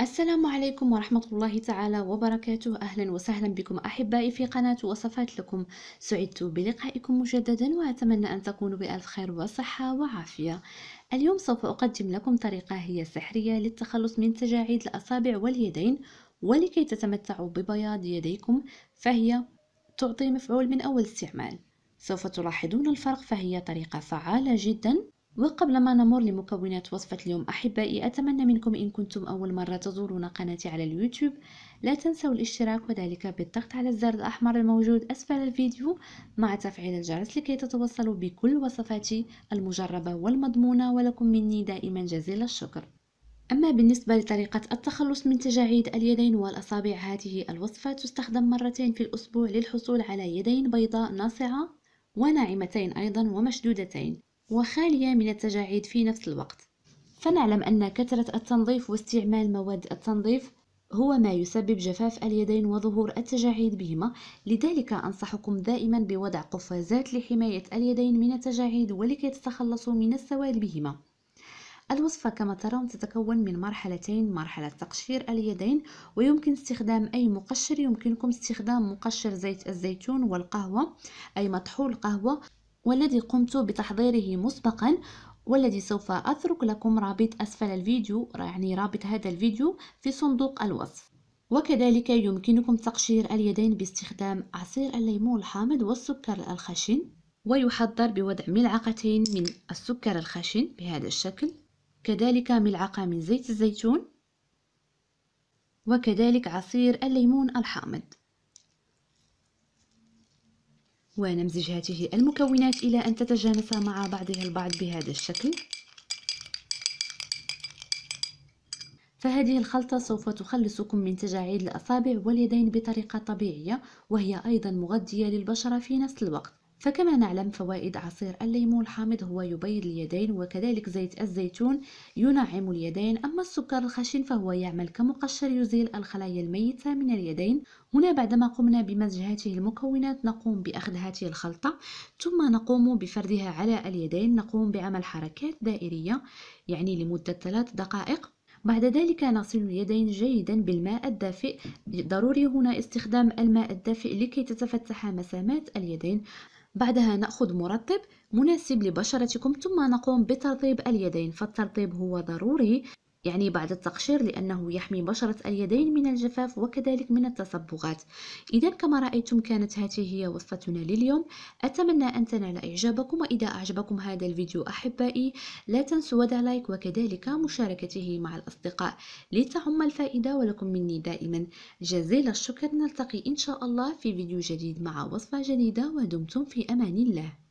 السلام عليكم ورحمة الله تعالى وبركاته أهلا وسهلا بكم أحبائي في قناة وصفات لكم سعدت بلقائكم مجددا وأتمنى أن تكونوا بألف خير وصحة وعافية اليوم سوف أقدم لكم طريقة هي سحرية للتخلص من تجاعيد الأصابع واليدين ولكي تتمتعوا ببياض يديكم فهي تعطي مفعول من أول استعمال سوف تلاحظون الفرق فهي طريقة فعالة جدا وقبل ما نمر لمكونات وصفة اليوم أحبائي أتمنى منكم إن كنتم أول مرة تزورون قناتي على اليوتيوب لا تنسوا الاشتراك وذلك بالضغط على الزر الأحمر الموجود أسفل الفيديو مع تفعيل الجرس لكي تتوصلوا بكل وصفاتي المجربة والمضمونة ولكم مني دائما جزيل الشكر أما بالنسبة لطريقة التخلص من تجاعيد اليدين والأصابع هذه الوصفة تستخدم مرتين في الأسبوع للحصول على يدين بيضاء ناصعة وناعمتين أيضا ومشدودتين وخالية من التجاعيد في نفس الوقت فنعلم أن كثرة التنظيف واستعمال مواد التنظيف هو ما يسبب جفاف اليدين وظهور التجاعيد بهما لذلك أنصحكم دائما بوضع قفازات لحماية اليدين من التجاعيد ولكي تتخلصوا من السواد بهما الوصفة كما ترون تتكون من مرحلتين مرحلة تقشير اليدين ويمكن استخدام أي مقشر يمكنكم استخدام مقشر زيت الزيتون والقهوة أي مطحون قهوة والذي قمت بتحضيره مسبقا والذي سوف أترك لكم رابط أسفل الفيديو يعني رابط هذا الفيديو في صندوق الوصف وكذلك يمكنكم تقشير اليدين باستخدام عصير الليمون الحامض والسكر الخشن ويحضر بوضع ملعقتين من السكر الخشن بهذا الشكل كذلك ملعقة من زيت الزيتون وكذلك عصير الليمون الحامض ونمزج هذه المكونات إلى أن تتجانس مع بعضها البعض بهذا الشكل فهذه الخلطة سوف تخلصكم من تجاعيد الأصابع واليدين بطريقة طبيعية وهي أيضا مغذية للبشرة في نفس الوقت فكما نعلم فوائد عصير الليمون الحامض هو يبيض اليدين وكذلك زيت الزيتون ينعم اليدين أما السكر الخشن فهو يعمل كمقشر يزيل الخلايا الميتة من اليدين هنا بعدما قمنا بمزج هذه المكونات نقوم بأخذ هذه الخلطة ثم نقوم بفردها على اليدين نقوم بعمل حركات دائرية يعني لمدة ثلاث دقائق بعد ذلك نغسل اليدين جيدا بالماء الدافئ ضروري هنا استخدام الماء الدافئ لكي تتفتح مسامات اليدين بعدها نأخذ مرطب مناسب لبشرتكم ثم نقوم بترطيب اليدين فالترطيب هو ضروري يعني بعد التقشير لأنه يحمي بشرة اليدين من الجفاف وكذلك من التصبغات إذا كما رأيتم كانت هذه هي وصفتنا لليوم أتمنى أن تنال إعجابكم وإذا أعجبكم هذا الفيديو أحبائي لا تنسوا وضع لايك وكذلك مشاركته مع الأصدقاء لتعم الفائدة ولكم مني دائما جزيل الشكر نلتقي إن شاء الله في فيديو جديد مع وصفة جديدة ودمتم في أمان الله